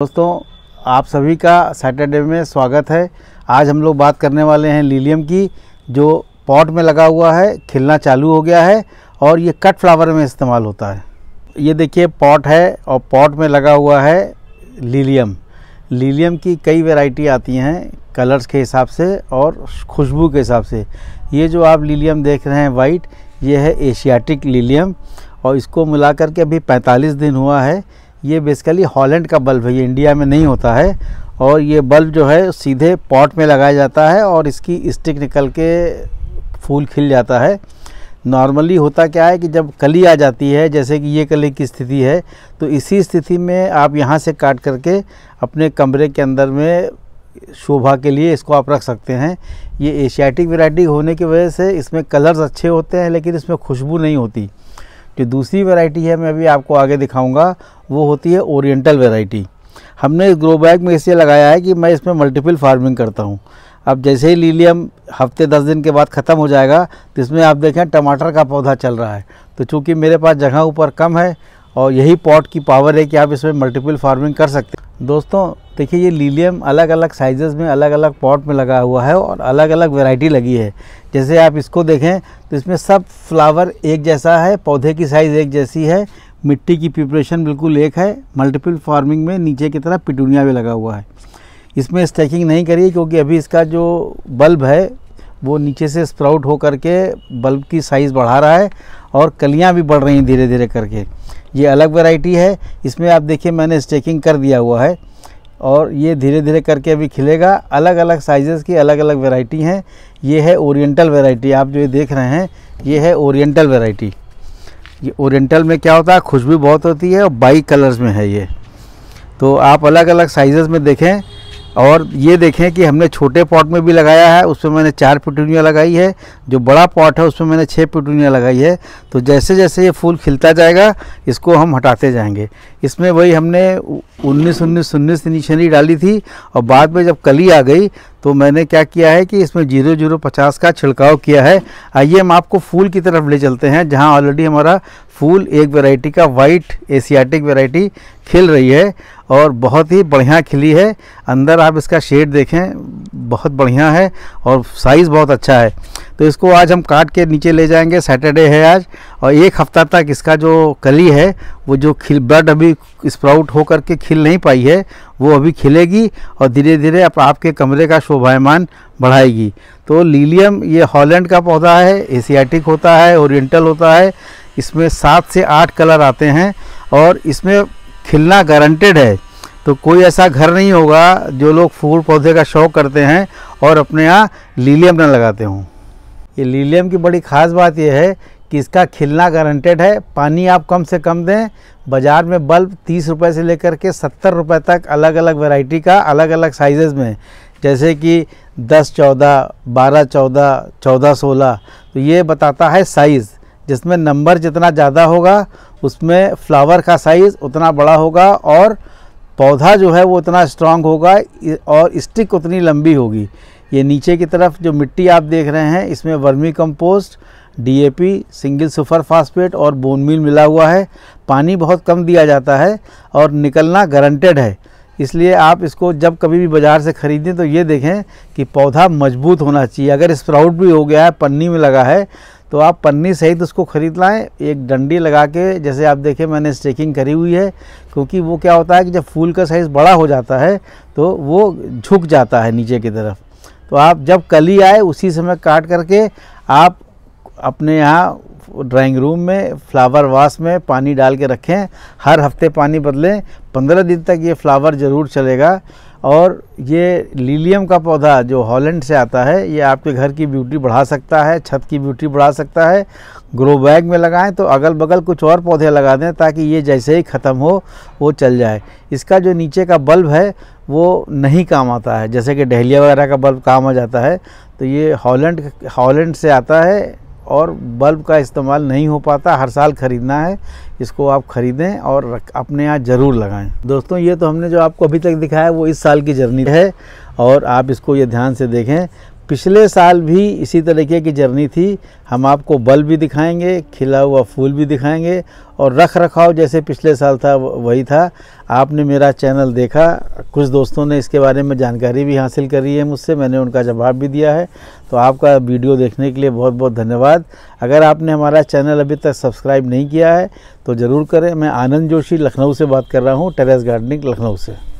दोस्तों आप सभी का सैटरडे में स्वागत है आज हम लोग बात करने वाले हैं लीलियम की जो पॉट में लगा हुआ है खिलना चालू हो गया है और ये कट फ्लावर में इस्तेमाल होता है ये देखिए पॉट है और पॉट में लगा हुआ है लीलियम लीलियम की कई वैरायटी आती हैं कलर्स के हिसाब से और खुशबू के हिसाब से ये जो आप लीलियम देख रहे हैं वाइट ये है एशियाटिक लीलियम और इसको मिला करके अभी पैंतालीस दिन हुआ है ये बेसिकली हॉलैंड का बल्ब है ये इंडिया में नहीं होता है और ये बल्ब जो है सीधे पॉट में लगाया जाता है और इसकी स्टिक निकल के फूल खिल जाता है नॉर्मली होता क्या है कि जब कली आ जाती है जैसे कि ये कली की स्थिति है तो इसी स्थिति में आप यहाँ से काट करके अपने कमरे के अंदर में शोभा के लिए इसको आप रख सकते हैं ये एशियाटिक वैरायटी होने की वजह से इसमें कलर्स अच्छे होते हैं लेकिन इसमें खुशबू नहीं होती जो दूसरी वैरायटी है मैं अभी आपको आगे दिखाऊंगा वो होती है ओरिएंटल वैरायटी हमने इस ग्रो बैग में इसलिए लगाया है कि मैं इसमें मल्टीपल फार्मिंग करता हूँ अब जैसे ही लीलियम हफ्ते दस दिन के बाद ख़त्म हो जाएगा तो इसमें आप देखें टमाटर का पौधा चल रहा है तो चूँकि मेरे पास जगह ऊपर कम है और यही पॉट की पावर है कि आप इसमें मल्टीपल फार्मिंग कर सकते हैं दोस्तों देखिए ये लीलियम अलग अलग साइजेस में अलग अलग पॉट में लगा हुआ है और अलग अलग वैरायटी लगी है जैसे आप इसको देखें तो इसमें सब फ्लावर एक जैसा है पौधे की साइज़ एक जैसी है मिट्टी की प्रिपरेशन बिल्कुल एक है मल्टीपल फार्मिंग में नीचे की तरफ पिटूनिया भी लगा हुआ है इसमें स्टैकिंग नहीं करिए क्योंकि अभी इसका जो बल्ब है वो नीचे से स्प्राउट हो करके बल्ब की साइज़ बढ़ा रहा है और कलियाँ भी बढ़ रही हैं धीरे धीरे करके ये अलग वेराइटी है इसमें आप देखिए मैंने स्टेकिंग कर दिया हुआ है और ये धीरे धीरे करके अभी खिलेगा अलग अलग साइजेस की अलग अलग वेराइटी हैं ये है ओरिएंटल वेराइटी आप जो ये देख रहे हैं ये है ओरिएंटल वेराइटी ये ओरिएंटल में क्या होता है खुशबू बहुत होती है और बाई कलर्स में है ये तो आप अलग अलग साइजेस में देखें और ये देखें कि हमने छोटे पॉट में भी लगाया है उसमें मैंने चार पिटूनिया लगाई है जो बड़ा पॉट है उसमें मैंने छः पिटूनिया लगाई है तो जैसे जैसे ये फूल खिलता जाएगा इसको हम हटाते जाएंगे इसमें वही हमने उन्नीस उन्नीस उन्नीस इनिशियली डाली थी और बाद में जब कली आ गई तो मैंने क्या किया है कि इसमें जीरो जीरो पचास का छिड़काव किया है आइए हम आपको फूल की तरफ ले चलते हैं जहां ऑलरेडी हमारा फूल एक वैरायटी का वाइट एशियाटिक वैरायटी खिल रही है और बहुत ही बढ़िया खिली है अंदर आप इसका शेड देखें बहुत बढ़िया है और साइज़ बहुत अच्छा है तो इसको आज हम काट के नीचे ले जाएंगे सैटरडे है आज और एक हफ्ता तक इसका जो कली है वो जो खिल ब्लड अभी स्प्राउट होकर के खिल नहीं पाई है वो अभी खिलेगी और धीरे धीरे आप, आपके कमरे का शोभायमान बढ़ाएगी तो लीलियम ये हॉलैंड का पौधा है एशियाटिक होता है ओरिएंटल होता है इसमें सात से आठ कलर आते हैं और इसमें खिलना गारंटेड है तो कोई ऐसा घर नहीं होगा जो लोग फूल पौधे का शौक़ करते हैं और अपने यहाँ लीलियम न लगाते हों ये लीलियम की बड़ी ख़ास बात यह है कि इसका खिलना गारंटेड है पानी आप कम से कम दें बाज़ार में बल्ब तीस रुपये से लेकर के सत्तर रुपये तक अलग अलग वैरायटी का अलग अलग साइजेज़ में जैसे कि दस चौदह बारह चौदह चौदह सोलह तो ये बताता है साइज़ जिसमें नंबर जितना ज़्यादा होगा उसमें फ्लावर का साइज़ उतना बड़ा होगा और पौधा जो है वो उतना स्ट्रांग होगा और स्टिक उतनी लंबी होगी ये नीचे की तरफ जो मिट्टी आप देख रहे हैं इसमें vermicompost DAP single super phosphate और बोन मील मिला हुआ है पानी बहुत कम दिया जाता है और निकलना गारंटेड है इसलिए आप इसको जब कभी भी बाज़ार से ख़रीदें तो ये देखें कि पौधा मजबूत होना चाहिए अगर स्प्राउट भी हो गया है पन्नी में लगा है तो आप पन्नी सहित उसको ख़रीद लाएँ एक डंडी लगा के जैसे आप देखें मैंने स्टेकिंग करी हुई है क्योंकि वो क्या होता है कि जब फूल का साइज़ बड़ा हो जाता है तो वो झुक जाता है नीचे की तरफ तो आप जब कली आए उसी समय काट करके आप अपने यहाँ ड्राइंग रूम में फ्लावर वास में पानी डाल के रखें हर हफ्ते पानी बदलें पंद्रह दिन तक ये फ्लावर ज़रूर चलेगा और ये लीलियम का पौधा जो हॉलैंड से आता है ये आपके घर की ब्यूटी बढ़ा सकता है छत की ब्यूटी बढ़ा सकता है ग्रो बैग में लगाएं तो अगल बगल कुछ और पौधे लगा दें ताकि ये जैसे ही ख़त्म हो वो चल जाए इसका जो नीचे का बल्ब है वो नहीं काम आता है जैसे कि डहलिया वगैरह का बल्ब काम आ जाता है तो ये हॉलैंड हॉलैंड से आता है और बल्ब का इस्तेमाल नहीं हो पाता हर साल ख़रीदना है इसको आप ख़रीदें और अपने यहाँ ज़रूर लगाएं दोस्तों ये तो हमने जो आपको अभी तक दिखाया है वो इस साल की जर्नी है और आप इसको ये ध्यान से देखें पिछले साल भी इसी तरीके की जर्नी थी हम आपको बल भी दिखाएंगे खिला हुआ फूल भी दिखाएंगे और रख रखाव जैसे पिछले साल था वही था आपने मेरा चैनल देखा कुछ दोस्तों ने इसके बारे में जानकारी भी हासिल करी है मुझसे मैंने उनका जवाब भी दिया है तो आपका वीडियो देखने के लिए बहुत बहुत धन्यवाद अगर आपने हमारा चैनल अभी तक सब्सक्राइब नहीं किया है तो ज़रूर करें मैं आनंद जोशी लखनऊ से बात कर रहा हूँ टेरेस गार्डनिंग लखनऊ से